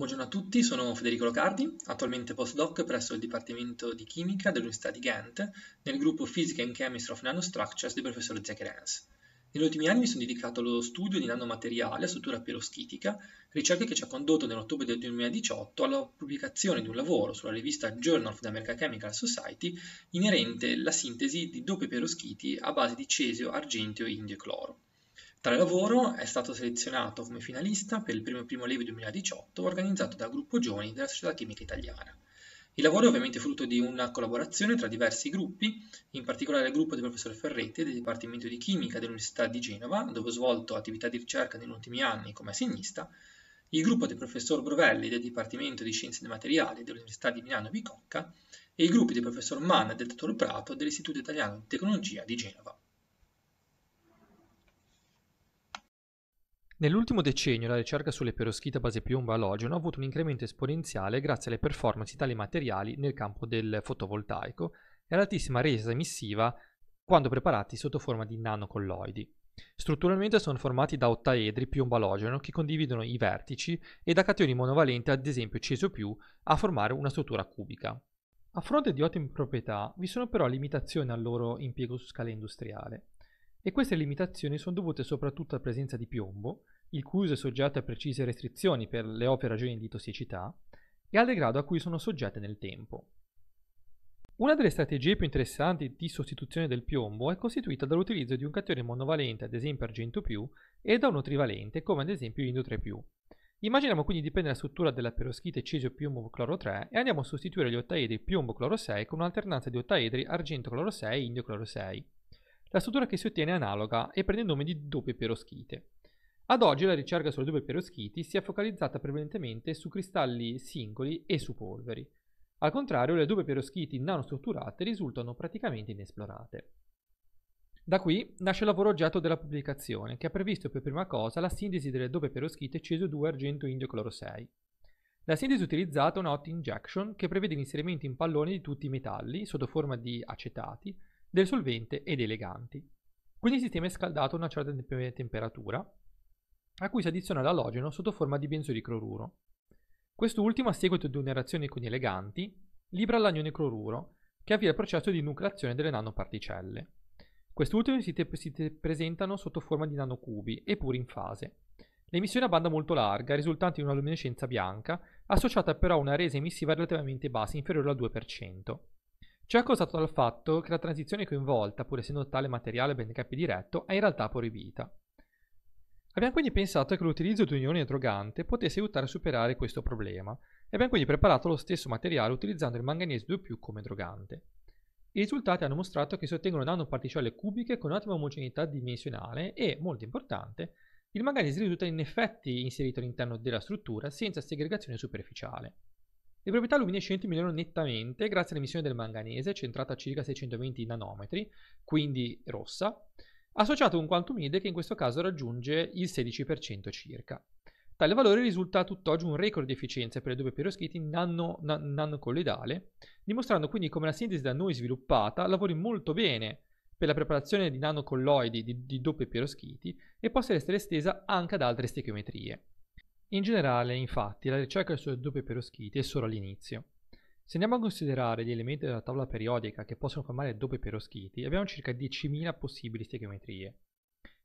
Buongiorno a tutti, sono Federico Locardi, attualmente postdoc presso il Dipartimento di Chimica dell'Università di Ghent nel gruppo Physica and Chemistry of Nanostructures del professor Zekerens. Negli ultimi anni mi sono dedicato allo studio di nanomateriale a struttura peroschitica, ricerca che ci ha condotto nell'ottobre del 2018 alla pubblicazione di un lavoro sulla rivista Journal of the American Chemical Society inerente alla sintesi di doppi peroschiti a base di cesio, argentio, indio e cloro. Tale lavoro è stato selezionato come finalista per il primo Primo Levi 2018 organizzato dal Gruppo Giovani della Società Chimica Italiana. Il lavoro è ovviamente frutto di una collaborazione tra diversi gruppi, in particolare il gruppo del professor Ferretti del Dipartimento di Chimica dell'Università di Genova, dove ho svolto attività di ricerca negli ultimi anni come assegnista, il gruppo del professor Brovelli del Dipartimento di Scienze dei Materiali dell'Università di Milano Bicocca e i gruppi del professor Mann e del dottor Prato dell'Istituto Italiano di Tecnologia di Genova. Nell'ultimo decennio la ricerca sulle perovskite a base piombo alogeno ha avuto un incremento esponenziale grazie alle performance di tali materiali nel campo del fotovoltaico e all'altissima resa emissiva quando preparati sotto forma di nanocolloidi. Strutturalmente sono formati da ottaedri piombo alogeno che condividono i vertici e da cationi monovalenti ad esempio ceso più a formare una struttura cubica. A fronte di ottime proprietà vi sono però limitazioni al loro impiego su scala industriale e queste limitazioni sono dovute soprattutto alla presenza di piombo, il cui uso è soggetto a precise restrizioni per le opere ragioni di tossicità, e al degrado a cui sono soggette nel tempo. Una delle strategie più interessanti di sostituzione del piombo è costituita dall'utilizzo di un cattione monovalente, ad esempio argento più, e da uno trivalente, come ad esempio indo 3 più. Immaginiamo quindi di prendere la struttura della peroschite cesio piombo cloro 3 e andiamo a sostituire gli ottaedri piombo cloro 6 con un'alternanza di ottaedri argento cloro 6 e indio cloro 6 la struttura che si ottiene è analoga e prende il nome di doppie peroschite. Ad oggi la ricerca sulle doppie peroschiti si è focalizzata prevalentemente su cristalli singoli e su polveri. Al contrario, le doppie peroschiti nanostrutturate risultano praticamente inesplorate. Da qui nasce il lavoro oggetto della pubblicazione, che ha previsto per prima cosa la sintesi delle doppie peroschite ceso 2 argento indio cloro 6. La sintesi utilizzata è una hot injection che prevede l'inserimento in pallone di tutti i metalli sotto forma di acetati del solvente ed eleganti. Quindi il sistema è scaldato a una certa temperatura, a cui si addiziona l'alogeno sotto forma di benzodicloruro. Quest'ultimo, a seguito di una reazione con gli eleganti, libera l'anione cloruro, che avvia il processo di nucleazione delle nanoparticelle. Quest'ultimo si, si presentano sotto forma di nanocubi eppure in fase. L'emissione a banda molto larga, risultante in una luminescenza bianca, associata però a una resa emissiva relativamente bassa, inferiore al 2%. Ciò è causato dal fatto che la transizione coinvolta, pur essendo tale materiale benché diretto, è in realtà proibita. Abbiamo quindi pensato che l'utilizzo di un ione idrogante potesse aiutare a superare questo problema e abbiamo quindi preparato lo stesso materiale utilizzando il manganese 2 come drogante. I risultati hanno mostrato che si ottengono nanoparticelle cubiche con ottima omogeneità dimensionale e, molto importante, il manganese risulta in effetti inserito all'interno della struttura senza segregazione superficiale. Le proprietà luminescenti migliorano nettamente grazie all'emissione del manganese, centrata a circa 620 nanometri, quindi rossa, associato a un quantum id che in questo caso raggiunge il 16% circa. Tale valore risulta tutt'oggi un record di efficienza per le due peroschiti nano, na, nanocolloidale, dimostrando quindi come la sintesi da noi sviluppata lavori molto bene per la preparazione di nanocolloidi di, di doppie peroschiti e possa essere estesa anche ad altre stechiometrie. In generale, infatti, la ricerca sulle doppie perovskite è solo all'inizio. Se andiamo a considerare gli elementi della tavola periodica che possono formare doppie perovskiti, abbiamo circa 10.000 possibili steghiometrie,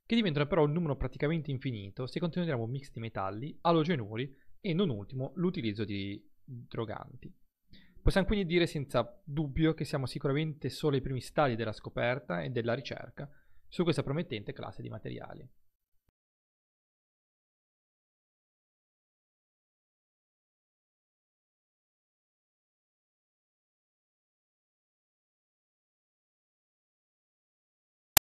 che diventano però un numero praticamente infinito se consideriamo mix di metalli, alogenuri e, non ultimo, l'utilizzo di droganti. Possiamo quindi dire senza dubbio che siamo sicuramente solo ai primi stadi della scoperta e della ricerca su questa promettente classe di materiali.